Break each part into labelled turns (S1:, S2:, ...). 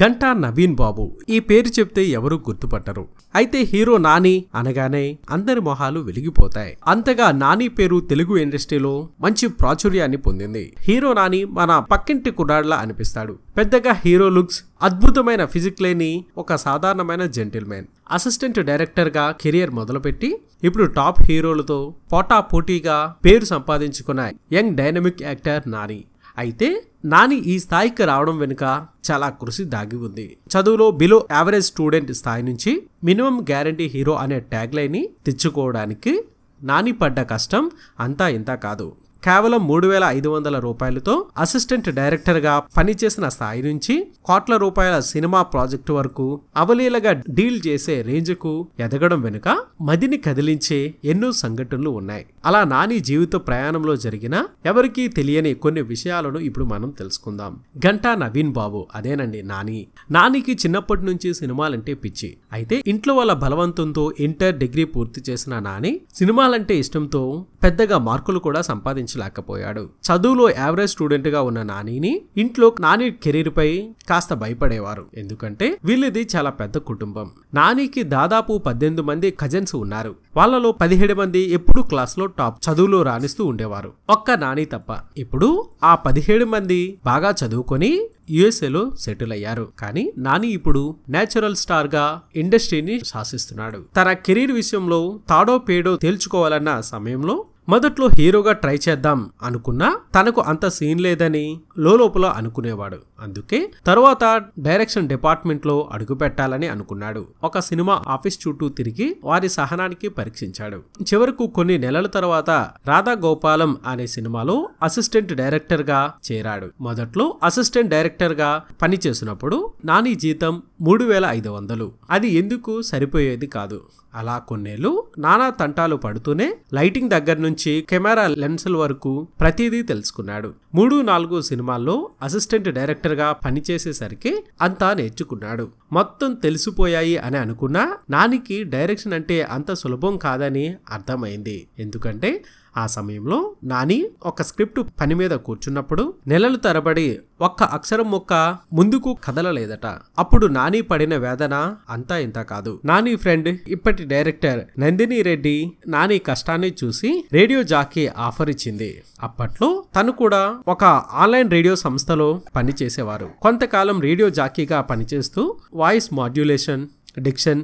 S1: గంటా నవీన్ బాబు ఈ పేరు చెప్తే ఎవరూ గుర్తుపట్టరు అయితే హీరో నాని అనగానే అందరి మొహాలు వెలిగిపోతాయి అంతగా నాని పేరు తెలుగు ఇండస్ట్రీలో మంచి ప్రాచుర్యాన్ని పొందింది హీరో నాని మన పక్కింటి కుడాడ్లా అనిపిస్తాడు పెద్దగా హీరో లుక్స్ అద్భుతమైన ఫిజిక్ లేని ఒక సాధారణమైన జెంటిల్మెన్ అసిస్టెంట్ డైరెక్టర్గా కెరియర్ మొదలుపెట్టి ఇప్పుడు టాప్ హీరోలతో పోటా పోటీగా పేరు సంపాదించుకున్న యంగ్ డైనమిక్ యాక్టర్ నాని అయితే నాని ఈ స్థాయికి రావడం వెనుక చాలా కృషి దాగి ఉంది చదువులో బిలో యావరేజ్ స్టూడెంట్ స్థాయి నుంచి మినిమం గ్యారంటీ హీరో అనే ట్యాగ్ లైన్ తెచ్చుకోవడానికి నాని పడ్డ కష్టం అంతా ఇంత కాదు కేవలం మూడు వేల ఐదు వందల రూపాయలతో అసిస్టెంట్ డైరెక్టర్గా పనిచేసిన స్థాయి నుంచి కోట్ల రూపాయల సినిమా ప్రాజెక్టు వరకు అవలీలగా డీల్ చేసే రేంజ్కు ఎదగడం వెనుక మదిని కదిలించే ఎన్నో సంఘటనలు ఉన్నాయి అలా నాని జీవిత ప్రయాణంలో జరిగిన ఎవరికీ తెలియని కొన్ని విషయాలను ఇప్పుడు మనం తెలుసుకుందాం గంటా నవీన్ బాబు అదేనండి నాని నానికి చిన్నప్పటి నుంచి సినిమాలంటే పిచ్చి అయితే ఇంట్లో వాళ్ళ బలవంతంతో ఇంటర్ డిగ్రీ పూర్తి చేసిన నాని సినిమాలంటే ఇష్టంతో పెద్దగా మార్కులు కూడా సంపాదించలేకపోయాడు చదువులో యావరేజ్ స్టూడెంట్గా ఉన్న నానిని ఇంట్లో నాని కెరీర్పై కాస్త భయపడేవారు ఎందుకంటే వీళ్ళది చాలా పెద్ద కుటుంబం నానికి దాదాపు పద్దెనిమిది మంది కజిన్స్ ఉన్నారు వాళ్ళలో పదిహేడు మంది ఎప్పుడూ క్లాస్లో టాప్ చదువులో రాణిస్తూ ఉండేవారు ఒక్క నాని తప్ప ఇప్పుడు ఆ పదిహేడు మంది బాగా చదువుకొని యుఎస్ఏలో సెటిల్ అయ్యారు కానీ నాని ఇప్పుడు నేచురల్ స్టార్ గా ఇండస్ట్రీని శాసిస్తున్నాడు తన కెరీర్ విషయంలో తాడో పేడో తేల్చుకోవాలన్న సమయంలో మొదట్లో హీరోగా ట్రై చేద్దాం అనుకున్నా తనకు అంత సీన్ లేదని లోపల అనుకునేవాడు అందుకే తరువాత డైరెక్షన్ డిపార్ట్మెంట్ లో అడుగు పెట్టాలని అనుకున్నాడు ఒక సినిమా ఆఫీస్ చుట్టూ తిరిగి వారి సహనానికి పరీక్షించాడు చివరకు కొన్ని నెలల తర్వాత రాధా గోపాలం అనే సినిమాలో అసిస్టెంట్ డైరెక్టర్ గా చేరాడు మొదట్లో అసిస్టెంట్ డైరెక్టర్ గా పనిచేసినప్పుడు నాని జీతం మూడు వేల ఐదు వందలు అది ఎందుకు సరిపోయేది కాదు అలా కొన్నేళ్లు నానా తంటాలు పడుతూనే లైటింగ్ దగ్గర నుంచి నుంచి కెమెరా లెన్సుల వరకు ప్రతిదీ తెలుసుకున్నాడు మూడు నాలుగు సినిమాల్లో అసిస్టెంట్ డైరెక్టర్గా పనిచేసేసరికి అంతా నేర్చుకున్నాడు మొత్తం తెలిసిపోయాయి అని అనుకున్నా నానికి డైరెక్షన్ అంటే అంత సులభం కాదని అర్థమైంది ఎందుకంటే ఆ సమయంలో నాని ఒక స్క్రిప్ట్ పని మీద కూర్చున్నప్పుడు నెలలు తరబడి ఒక్క అక్షరం మొక్క ముందుకు కదలలేదట అప్పుడు నాని పడిన వేదన అంతా ఇంత కాదు నాని ఫ్రెండ్ ఇప్పటి డైరెక్టర్ నందిని రెడ్డి నాని కష్టాన్ని చూసి రేడియో జాకీ ఆఫర్ ఇచ్చింది అప్పట్లో తను కూడా ఒక ఆన్లైన్ రేడియో సంస్థలో పనిచేసేవారు కొంతకాలం రేడియో జాకీగా పనిచేస్తూ వాయిస్ మాడ్యులేషన్ డిక్షన్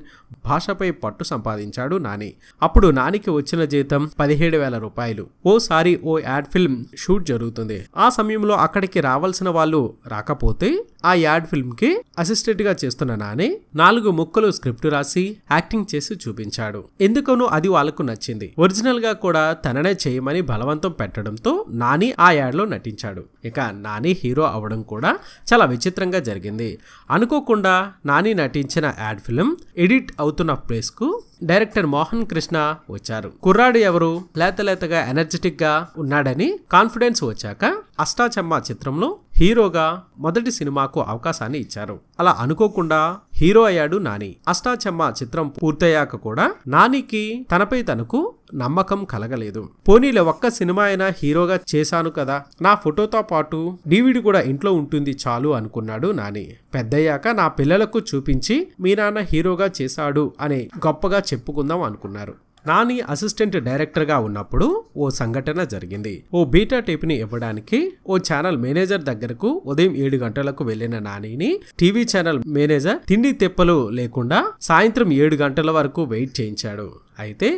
S1: భాషపై పట్టు సంపాదించాడు నాని అప్పుడు నానికి వచ్చిన జీతం పదిహేడు వేల రూపాయలు ఓసారి ఓ యాడ్ ఫిల్మ్ షూట్ జరుగుతుంది ఆ సమయంలో అక్కడికి రావాల్సిన వాళ్ళు రాకపోతే ఆ యాడ్ ఫిల్మ్కి అసిస్టెంట్గా చేస్తున్న నాని నాలుగు ముక్కలు స్క్రిప్ట్ రాసి యాక్టింగ్ చేసి చూపించాడు ఎందుకనో అది వాళ్ళకు నచ్చింది ఒరిజినల్గా కూడా తననే చేయమని బలవంతం పెట్టడంతో నాని ఆ యాడ్లో నటించాడు ఇక నాని హీరో అవడం కూడా చాలా విచిత్రంగా జరిగింది అనుకోకుండా నాని నటించిన యాడ్ ఫిల్మ్ ఎడిట్ అవుతున్న ప్లేస్కు డైరెక్టర్ మోహన్ కృష్ణ వచ్చారు కుర్రాడు ఎవరు లేత లేతగా ఎనర్జెటిక్గా ఉన్నాడని కాన్ఫిడెన్స్ వచ్చాక అష్టాచమ్మ చిత్రంలో హీరోగా మొదటి సినిమాకు అవకాశాన్ని ఇచ్చారు అలా అనుకోకుండా హీరో అయ్యాడు నాని అష్టాచమ్మ చిత్రం పూర్తయ్యాక కూడా నానికి తనపై తనకు నమ్మకం కలగలేదు పోనీల ఒక్క సినిమా అయినా హీరోగా చేశాను కదా నా ఫోటోతో పాటు డివిడి కూడా ఇంట్లో ఉంటుంది చాలు అనుకున్నాడు నాని పెద్దయ్యాక నా పిల్లలకు చూపించి మీ నాన్న హీరోగా చేశాడు అని గొప్పగా చెప్పుకుందాం అనుకున్నారు నాని అసిస్టెంట్ డైరెక్టర్గా ఉన్నప్పుడు ఓ సంఘటన జరిగింది ఓ బీటా టేప్ని ఇవ్వడానికి ఓ ఛానల్ మేనేజర్ దగ్గరకు ఉదయం ఏడు గంటలకు వెళ్లిన నానిని టీవీ ఛానల్ మేనేజర్ తిండి తెప్పలు లేకుండా సాయంత్రం ఏడు గంటల వరకు వెయిట్ చేయించాడు అయితే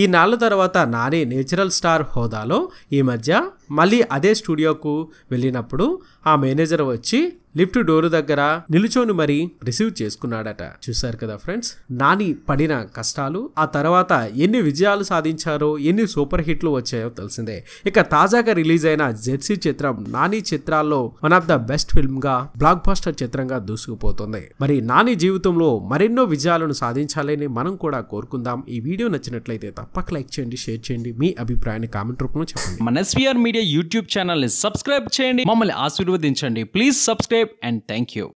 S1: ఈ నాళ్ళ తర్వాత నాని నేచురల్ స్టార్ హోదాలో ఈ మధ్య మళ్ళీ అదే స్టూడియోకు వెళ్ళినప్పుడు ఆ మేనేజర్ వచ్చి లిఫ్ట్ డోరు దగ్గర నిలుచొని మరీ రిసీవ్ చేసుకున్నాడట చూశారు కదా ఫ్రెండ్స్ నాని పడిన కష్టాలు ఆ తర్వాత ఎన్ని విజయాలు సాధించారో ఎన్ని సూపర్ హిట్లు వచ్చాయో తెలిసిందే ఇక తాజాగా రిలీజ్ అయిన జెర్సీ చిత్రం నాని చిత్రాల్లో one of the best film గా బ్లాక్ బాస్టర్ చిత్రంగా దూసుకుపోతుంది మరి నాని జీవితంలో మరెన్నో విజయాలను సాధించాలని మనం కూడా కోరుకుందాం ఈ వీడియో వీడియో నచ్చినట్లయితే తప్పక లైక్ చేయండి షేర్ చేయండి మీ అభిప్రాయాన్ని కామెంట్ రూపంలో చెప్పండి మన ఎస్వీఆర్ మీడియా యూట్యూబ్ ఛానల్ని సబ్స్క్రైబ్ చేయండి మమ్మల్ని ఆశీర్వదించండి please subscribe and thank you